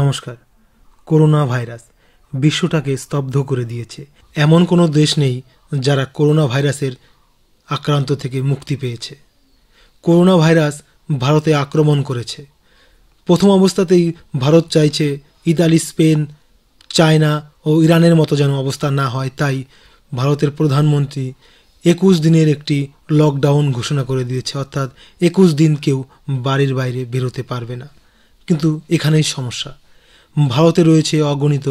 নমস্কার corona virus বিশ্বটাকে স্তব্ধ করে দিয়েছে এমন কোনো দেশ নেই যারা করোনা ভাইরাসের আক্রান্ত থেকে মুক্তি পেয়েছে করোনা ভাইরাস ভারতে আক্রমণ করেছে প্রথম অবস্থাতেই ভারত চাইছে ইতালি স্পেন চায়না ও ইরানের মতো যেন অবস্থা না হয় তাই ভারতের প্রধানমন্ত্রী একুশ দিনের একটি লকডাউন ঘোষণা করে দিয়েছে অর্থাৎ একুশ দিন কেউ বাড়ির বাইরে বেরোতে পারবে না কিন্তু এখানেই সমস্যা ভারতে রয়েছে অগণিত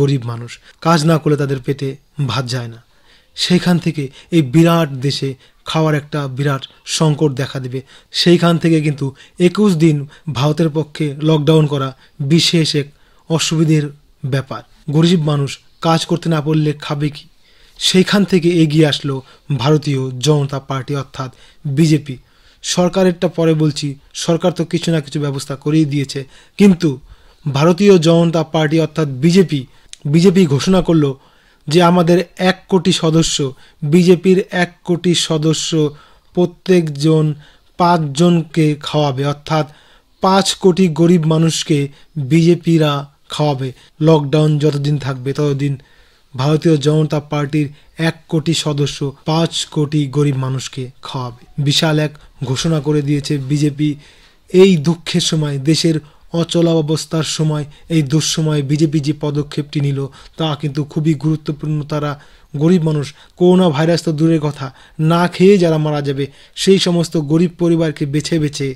গরিব মানুষ কাজ না করলে তাদের পেটে ভাত যায় না সেইখান থেকে এই বিরাট দেশে খাওয়ার একটা বিরাট সংকট দেখা দেবে সেইখান থেকে কিন্তু একুশ দিন ভারতের পক্ষে লকডাউন করা বিশেষ এক অসুবিধের ব্যাপার গরিব মানুষ কাজ করতে না পারলে খাবে কি সেইখান থেকে এগিয়ে আসলো ভারতীয় জনতা পার্টি অর্থাৎ বিজেপি সরকারেরটা পরে বলছি সরকার তো কিছু না কিছু ব্যবস্থা করেই দিয়েছে কিন্তু ভারতীয় জনতা পার্টি অর্থাৎ বিজেপি বিজেপি ঘোষণা করল যে আমাদের এক কোটি সদস্য বিজেপির এক কোটি সদস্য প্রত্যেকজন পাঁচজনকে খাওয়াবে অর্থাৎ পাঁচ কোটি গরিব মানুষকে বিজেপিরা খাওয়াবে লকডাউন যতদিন থাকবে ততদিন ভারতীয় জনতা পার্টির এক কোটি সদস্য পাঁচ কোটি গরিব মানুষকে খাওয়াবে বিশাল এক ঘোষণা করে দিয়েছে বিজেপি এই দুঃখের সময় দেশের অচলাবস্থার সময় এই দুঃসময়ে বিজেপি যে পদক্ষেপটি নিল তা কিন্তু খুবই গুরুত্বপূর্ণ তারা গরিব মানুষ করোনা ভাইরাস তো দূরের কথা না খেয়ে যারা মারা যাবে সেই সমস্ত গরিব পরিবারকে বেছে বেছে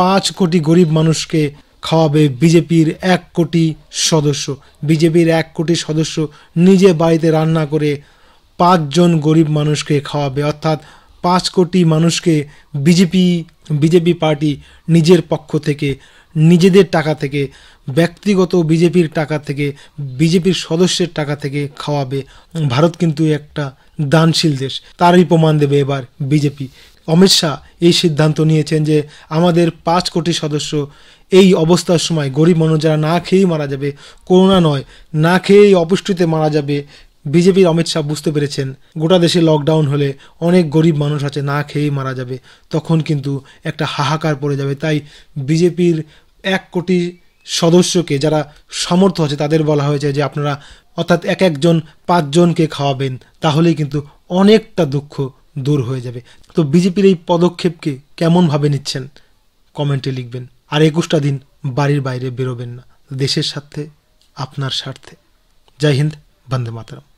পাঁচ কোটি গরিব মানুষকে খাওয়াবে বিজেপির এক কোটি সদস্য বিজেপির এক কোটি সদস্য নিজে বাড়িতে রান্না করে পাঁচজন গরিব মানুষকে খাওয়াবে অর্থাৎ পাঁচ কোটি মানুষকে বিজেপি বিজেপি পার্টি নিজের পক্ষ থেকে নিজেদের টাকা থেকে ব্যক্তিগত বিজেপির টাকা থেকে বিজেপির সদস্যের টাকা থেকে খাওয়াবে ভারত কিন্তু একটা দানশীল দেশ তারই প্রমাণ দেবে এবার বিজেপি অমিত শাহ এই সিদ্ধান্ত নিয়েছেন যে আমাদের পাঁচ কোটি সদস্য এই অবস্থার সময় গরিব মানুষ যারা না খেয়েই মারা যাবে করোনা নয় না খেয়েই অপুষ্টিতে মারা যাবে বিজেপির অমিত শাহ বুঝতে পেরেছেন গোটা দেশে লকডাউন হলে অনেক গরিব মানুষ আছে না খেয়েই মারা যাবে তখন কিন্তু একটা হাহাকার পড়ে যাবে তাই বিজেপির এক কোটি সদস্যকে যারা সমর্থ আছে তাদের বলা হয়েছে যে আপনারা অর্থাৎ এক একজন পাঁচজনকে খাওয়াবেন তাহলেই কিন্তু অনেকটা দুঃখ দূর হয়ে যাবে তো বিজেপির এই পদক্ষেপকে কেমনভাবে নিচ্ছেন কমেন্টে লিখবেন আর একুশটা দিন বাড়ির বাইরে বেরোবেন না দেশের স্বার্থে আপনার স্বার্থে জয় হিন্দ বন্দে মাতারাম